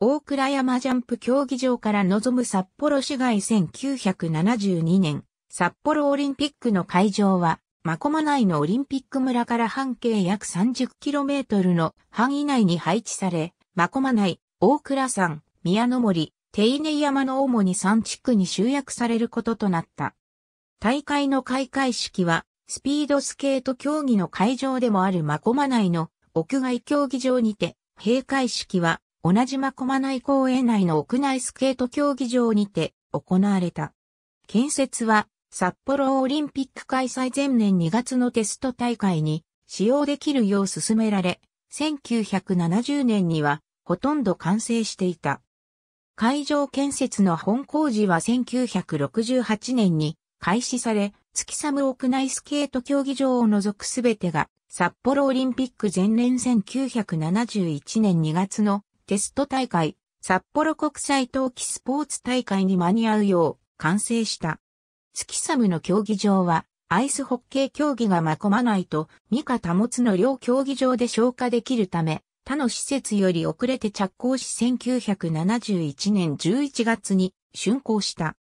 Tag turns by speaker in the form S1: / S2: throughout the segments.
S1: 大倉山ジャンプ競技場から望む札幌市街1972年、札幌オリンピックの会場は、マコマ内のオリンピック村から半径約 30km の範囲内に配置され、マコマ内、大倉山、宮の森、手稲山の主に3地区に集約されることとなった。大会の開会式は、スピードスケート競技の会場でもあるマコマ内の屋外競技場にて、閉会式は同じま駒内公園内の屋内スケート競技場にて行われた。建設は札幌オリンピック開催前年2月のテスト大会に使用できるよう進められ、1970年にはほとんど完成していた。会場建設の本工事は1968年に開始され、月寒屋内スケート競技場を除くすべてが札幌オリンピック前年1971年2月のテスト大会、札幌国際冬季スポーツ大会に間に合うよう完成した。月ムの競技場は、アイスホッケー競技がまこまないと、三方保つの両競技場で消化できるため、他の施設より遅れて着工し1971年11月に竣工した。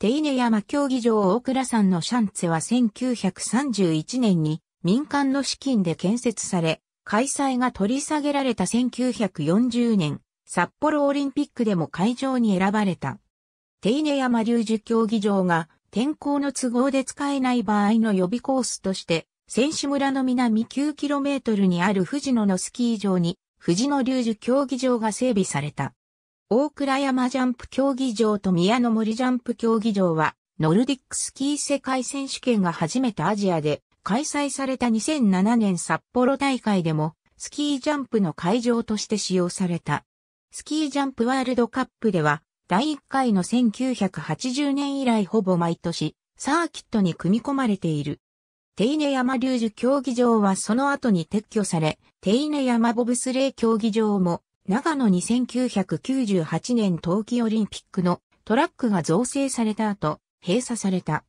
S1: 手稲山競技場大倉山のシャンツェは1931年に民間の資金で建設され、開催が取り下げられた1940年、札幌オリンピックでも会場に選ばれた。手稲山流樹競技場が天候の都合で使えない場合の予備コースとして、選手村の南 9km にある富士野のスキー場に、富士野流樹競技場が整備された。大倉山ジャンプ競技場と宮の森ジャンプ競技場は、ノルディックスキー世界選手権が初めてアジアで開催された2007年札幌大会でも、スキージャンプの会場として使用された。スキージャンプワールドカップでは、第1回の1980年以来ほぼ毎年、サーキットに組み込まれている。手稲山竜樹競技場はその後に撤去され、手稲山ボブスレー競技場も、長野に1998年冬季オリンピックのトラックが造成された後、閉鎖された。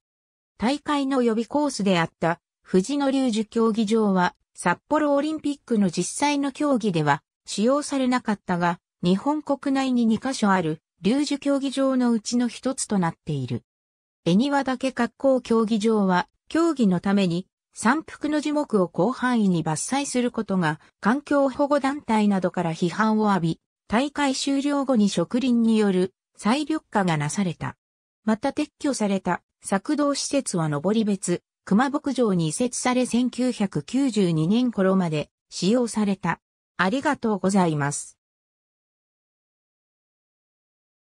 S1: 大会の予備コースであった富士野龍樹競技場は、札幌オリンピックの実際の競技では使用されなかったが、日本国内に2カ所ある、龍樹競技場のうちの一つとなっている。恵庭岳格好競技場は、競技のために、山腹の樹木を広範囲に伐採することが、環境保護団体などから批判を浴び、大会終了後に植林による再緑化がなされた。また撤去された、作動施設は上り別、熊牧場に移設され1992年頃まで使用された。ありがとうございます。